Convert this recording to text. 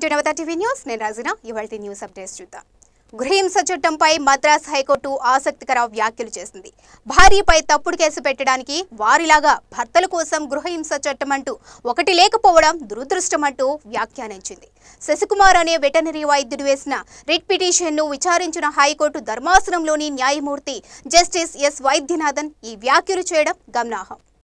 గృహింస TV news నేను ఇవాళ news గృహహింస చట్టంపై మద్రాస్ హైకోర్టు ఆసక్తికర వ్యాఖ్యలు చేసింది భార్యపై తప్పుడు కేసు పెట్టడానికి వారిలాగా భర్తల కోసం గృహహింస చట్టం అంటూ ఒకటి లేకపోవడం దురదృష్టమంటూ వ్యాఖ్యానించింది శశికుమార్ అనే వెటనరీ వైద్యుడు వేసిన రిట్ పిటిషన్ను విచారించిన హైకోర్టు ధర్మాసనంలోని న్యాయమూర్తి జస్టిస్ ఎస్ వైద్యనాథన్ ఈ వ్యాఖ్యలు చేయడం గమనార్హం